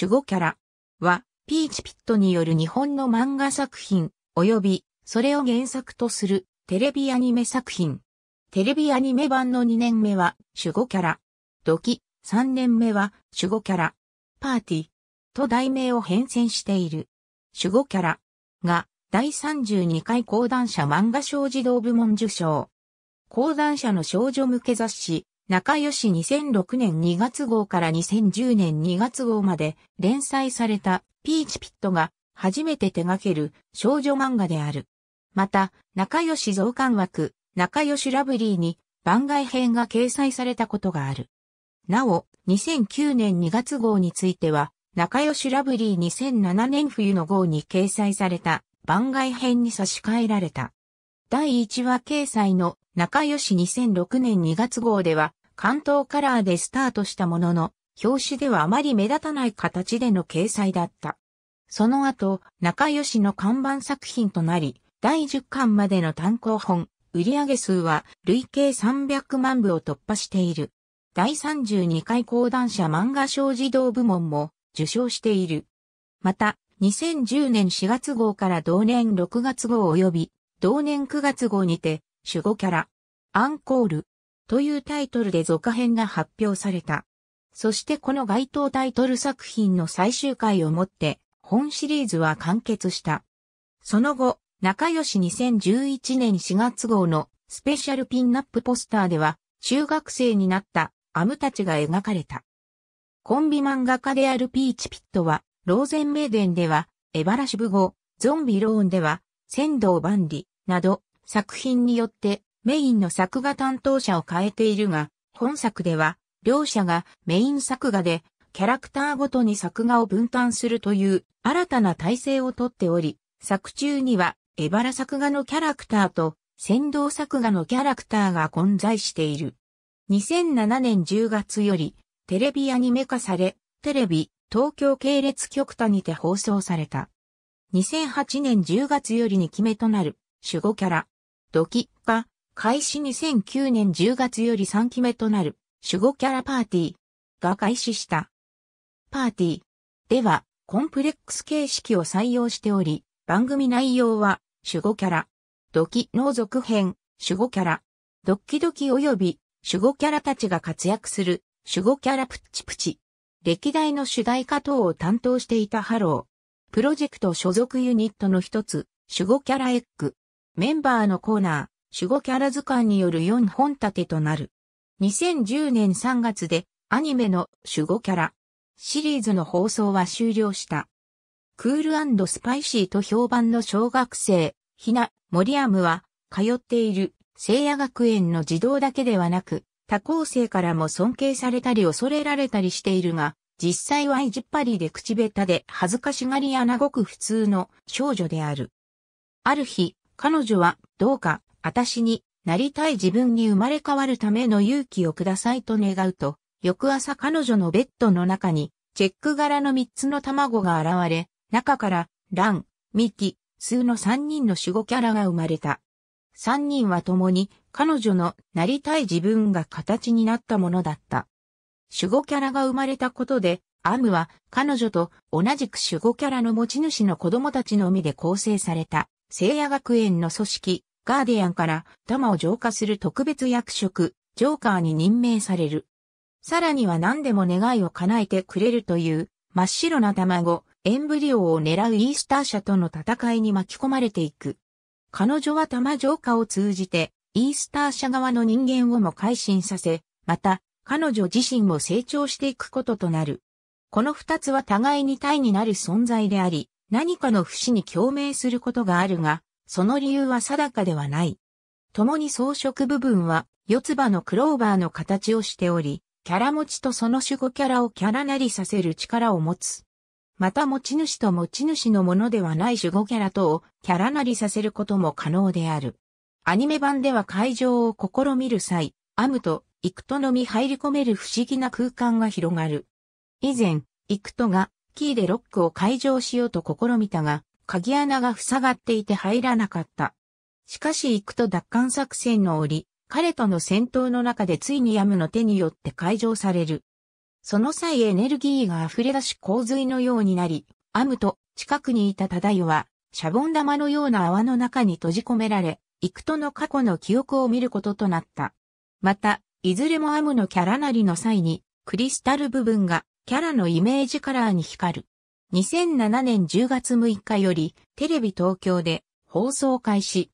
守護キャラは、ピーチピットによる日本の漫画作品、及び、それを原作とするテレビアニメ作品。テレビアニメ版の2年目は守護キャラ。ドキ、3年目は守護キャラ。パーティーと題名を変遷している。守護キャラが第32回講談社漫画賞児童部門受賞。講談社の少女向け雑誌良し2006年2月号から2010年2月号まで連載されたピーチピットが初めて手掛ける少女漫画である。また、仲良し増刊枠、仲良しラブリーに番外編が掲載されたことがある。なお、2009年2月号については、仲良しラブリー2007年冬の号に掲載された番外編に差し替えられた。第1話掲載の良し2006年2月号では、関東カラーでスタートしたものの、表紙ではあまり目立たない形での掲載だった。その後、仲良しの看板作品となり、第10巻までの単行本、売上数は累計300万部を突破している。第32回講談社漫画賞児童部門も受賞している。また、2010年4月号から同年6月号及び、同年9月号にて、守護キャラ、アンコール、というタイトルで続編が発表された。そしてこの該当タイトル作品の最終回をもって本シリーズは完結した。その後、仲良し2011年4月号のスペシャルピンナップポスターでは中学生になったアムたちが描かれた。コンビ漫画家であるピーチピットは、ローゼンメーデンでは、エバラシブ号、ゾンビローンでは、仙道万里など作品によってメインの作画担当者を変えているが、本作では、両者がメイン作画で、キャラクターごとに作画を分担するという新たな体制をとっており、作中には、エバラ作画のキャラクターと、先導作画のキャラクターが混在している。2007年10月より、テレビアニメ化され、テレビ、東京系列局多にて放送された。2008年10月よりに決めとなる、守護キャラ、ドキ、開始2009年10月より3期目となる、守護キャラパーティーが開始した。パーティーでは、コンプレックス形式を採用しており、番組内容は、守護キャラ、ドキの続編、守護キャラ、ドッキドキ及び、守護キャラたちが活躍する、守護キャラプッチプチ。歴代の主題歌等を担当していたハロー。プロジェクト所属ユニットの一つ、守護キャラエッグ。メンバーのコーナー、守護キャラ図鑑による4本立てとなる。2010年3月でアニメの守護キャラシリーズの放送は終了した。クールスパイシーと評判の小学生、ひな、モリアムは通っている聖夜学園の児童だけではなく、他校生からも尊敬されたり恐れられたりしているが、実際は意地っぱりで口下手で恥ずかしがりやなごく普通の少女である。ある日、彼女はどうか私になりたい自分に生まれ変わるための勇気をくださいと願うと、翌朝彼女のベッドの中に、チェック柄の三つの卵が現れ、中から、ラン、ミキ、スーの三人の守護キャラが生まれた。三人は共に彼女のなりたい自分が形になったものだった。守護キャラが生まれたことで、アムは彼女と同じく守護キャラの持ち主の子供たちのみで構成された聖夜学園の組織ガーディアンから玉を浄化する特別役職、ジョーカーに任命される。さらには何でも願いを叶えてくれるという真っ白な卵、エンブリオを狙うイースター社との戦いに巻き込まれていく。彼女は玉浄化を通じて、イースター社側の人間をも改心させ、また、彼女自身も成長していくこととなる。この二つは互いに体になる存在であり、何かの節に共鳴することがあるが、その理由は定かではない。共に装飾部分は四つ葉のクローバーの形をしており、キャラ持ちとその守護キャラをキャラなりさせる力を持つ。また持ち主と持ち主のものではない守護キャラとをキャラなりさせることも可能である。アニメ版では会場を試みる際、アムとイクトのみ入り込める不思議な空間が広がる。以前、イクトがキーでロックを解錠しようと試みたが、鍵穴が塞がっていて入らなかった。しかし行くと奪還作戦の折、彼との戦闘の中でついにヤムの手によって解除される。その際エネルギーが溢れ出し洪水のようになり、アムと近くにいたタダイは、シャボン玉のような泡の中に閉じ込められ、イクトの過去の記憶を見ることとなった。また、いずれもアムのキャラなりの際に、クリスタル部分がキャラのイメージカラーに光る。2007年10月6日よりテレビ東京で放送開始。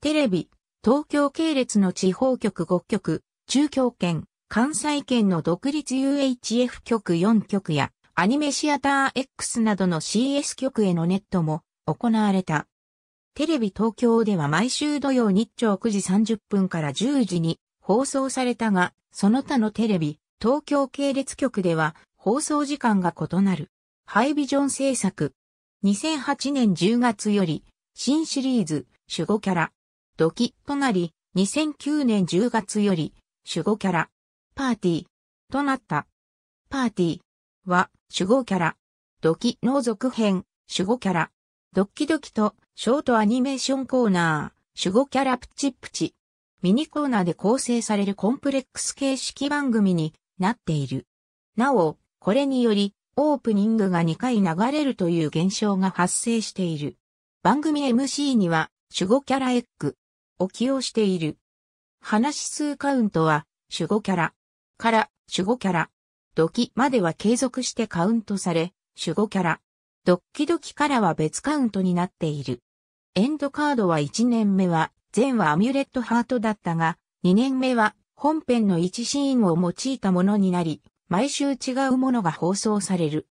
テレビ、東京系列の地方局5局、中京圏、関西圏の独立 UHF 局4局やアニメシアター X などの CS 局へのネットも行われた。テレビ東京では毎週土曜日朝9時30分から10時に放送されたが、その他のテレビ、東京系列局では放送時間が異なる。ハイビジョン制作。2008年10月より、新シリーズ、守護キャラ、ドキとなり、2009年10月より、守護キャラ、パーティー、となった。パーティーは、守護キャラ、ドキの続編、守護キャラ、ドッキドキと、ショートアニメーションコーナー、守護キャラプチプチ、ミニコーナーで構成されるコンプレックス形式番組になっている。なお、これにより、オープニングが2回流れるという現象が発生している。番組 MC には守護キャラエッグを起用している。話数カウントは守護キャラから守護キャラドキまでは継続してカウントされ、守護キャラドッキドキからは別カウントになっている。エンドカードは1年目は前はアミュレットハートだったが、2年目は本編の1シーンを用いたものになり、毎週違うものが放送される。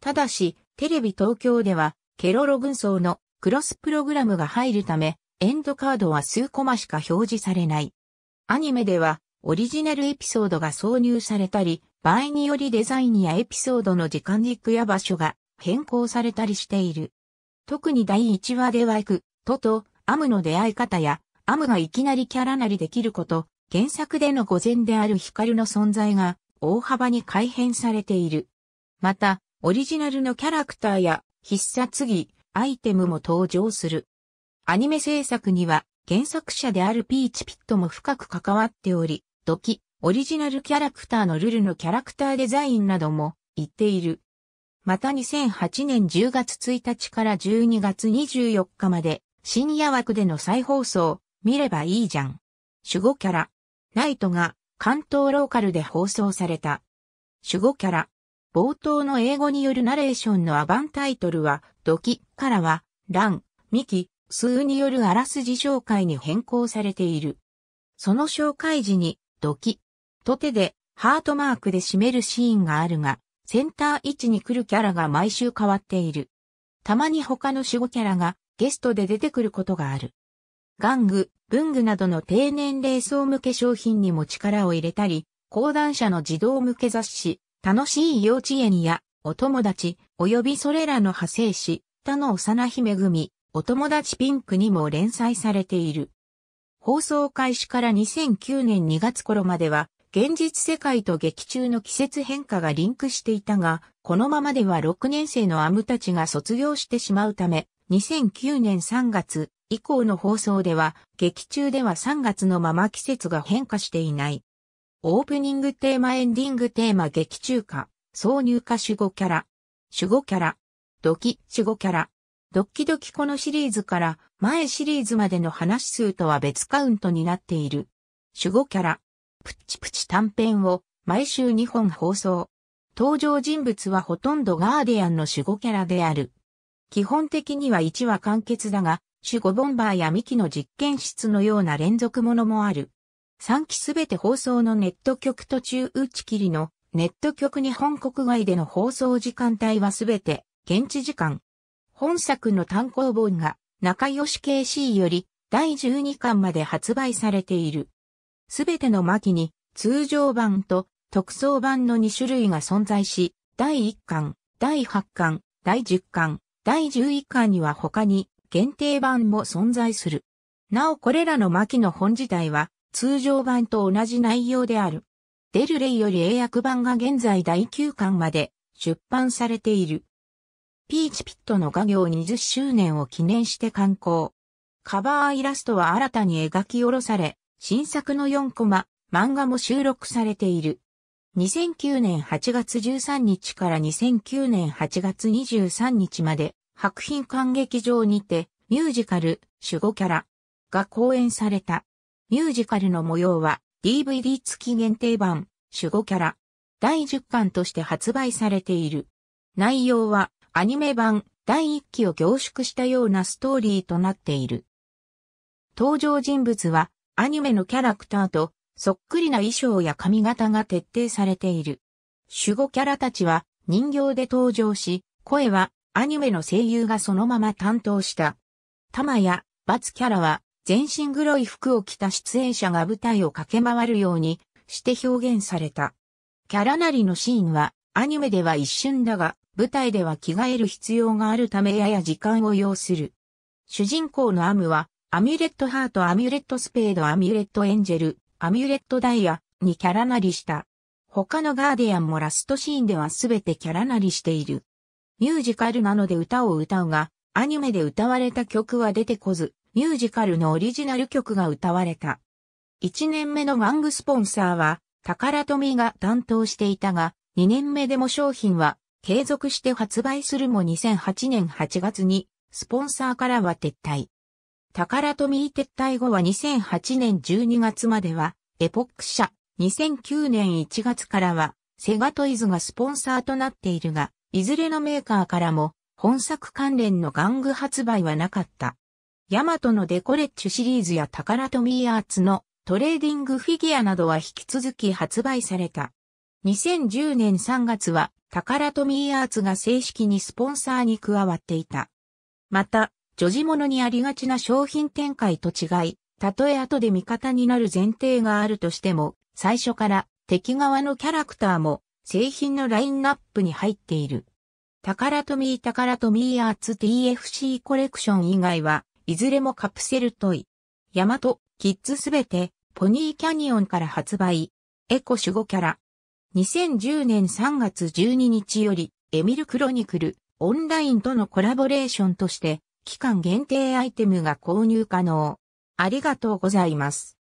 ただし、テレビ東京では、ケロロ軍曹のクロスプログラムが入るため、エンドカードは数コマしか表示されない。アニメでは、オリジナルエピソードが挿入されたり、場合によりデザインやエピソードの時間軸や場所が変更されたりしている。特に第1話では行く、とと、アムの出会い方や、アムがいきなりキャラなりできること、原作での御前であるヒカルの存在が大幅に改変されている。また、オリジナルのキャラクターや必殺技、アイテムも登場する。アニメ制作には原作者であるピーチピットも深く関わっており、時、オリジナルキャラクターのルルのキャラクターデザインなども言っている。また2008年10月1日から12月24日まで深夜枠での再放送、見ればいいじゃん。守護キャラ、ナイトが関東ローカルで放送された。守護キャラ。冒頭の英語によるナレーションのアバンタイトルは、ドキからは、ラン、ミキ、スーによるあらすじ紹介に変更されている。その紹介時に、ドキ、と手で、ハートマークで締めるシーンがあるが、センター位置に来るキャラが毎週変わっている。たまに他の守護キャラがゲストで出てくることがある。玩具、文具などの低年齢層向け商品にも力を入れたり、講談社の児童向け雑誌、楽しい幼稚園や、お友達、及びそれらの派生誌、他の幼姫組、お友達ピンクにも連載されている。放送開始から2009年2月頃までは、現実世界と劇中の季節変化がリンクしていたが、このままでは6年生のアムたちが卒業してしまうため、2009年3月、以降の放送では、劇中では3月のまま季節が変化していない。オープニングテーマエンディングテーマ劇中歌、挿入歌守護キャラ、守護キャラ、ドキ守護キャラ、ドッキドキこのシリーズから前シリーズまでの話数とは別カウントになっている。守護キャラ、プチプチ短編を毎週2本放送。登場人物はほとんどガーディアンの守護キャラである。基本的には1話完結だが、主語ボンバーやミキの実験室のような連続ものもある。3期すべて放送のネット局途中打ち切りのネット局日本国外での放送時間帯はすべて現地時間。本作の単行本が中吉 KC より第12巻まで発売されている。すべての巻に通常版と特装版の2種類が存在し、第1巻、第8巻、第10巻、第11巻には他に限定版も存在する。なおこれらの巻の本自体は通常版と同じ内容である。デルレイより英訳版が現在第9巻まで出版されている。ピーチピットの画業20周年を記念して刊行。カバーイラストは新たに描き下ろされ、新作の4コマ、漫画も収録されている。2009年8月13日から2009年8月23日まで白品館劇場にて、ミュージカル、守護キャラが公演された。ミュージカルの模様は DVD 付き限定版、守護キャラ第10巻として発売されている。内容はアニメ版第1期を凝縮したようなストーリーとなっている。登場人物はアニメのキャラクターとそっくりな衣装や髪型が徹底されている。守護キャラたちは人形で登場し、声はアニメの声優がそのまま担当した。玉や罰キャラは全身黒い服を着た出演者が舞台を駆け回るようにして表現された。キャラなりのシーンはアニメでは一瞬だが舞台では着替える必要があるためやや時間を要する。主人公のアムはアミュレットハート、アミュレットスペード、アミュレットエンジェル、アミュレットダイヤにキャラなりした。他のガーディアンもラストシーンではすべてキャラなりしている。ミュージカルなので歌を歌うが、アニメで歌われた曲は出てこず、ミュージカルのオリジナル曲が歌われた。1年目のワングスポンサーは、タカラミーが担当していたが、2年目でも商品は継続して発売するも2008年8月に、スポンサーからは撤退。タカラトミー撤退後は2008年12月までは、エポック社、2009年1月からは、セガトイズがスポンサーとなっているが、いずれのメーカーからも本作関連の玩具発売はなかった。ヤマトのデコレッチュシリーズやタカラトミーアーツのトレーディングフィギュアなどは引き続き発売された。2010年3月はタカラトミーアーツが正式にスポンサーに加わっていた。また、女児物にありがちな商品展開と違い、たとえ後で味方になる前提があるとしても、最初から敵側のキャラクターも製品のラインナップに入っている。タカラトミータカラトミーアーツ TFC コレクション以外は、いずれもカプセルトイ。ヤマト、キッズすべて、ポニーキャニオンから発売。エコ守護キャラ。2010年3月12日より、エミルクロニクル、オンラインとのコラボレーションとして、期間限定アイテムが購入可能。ありがとうございます。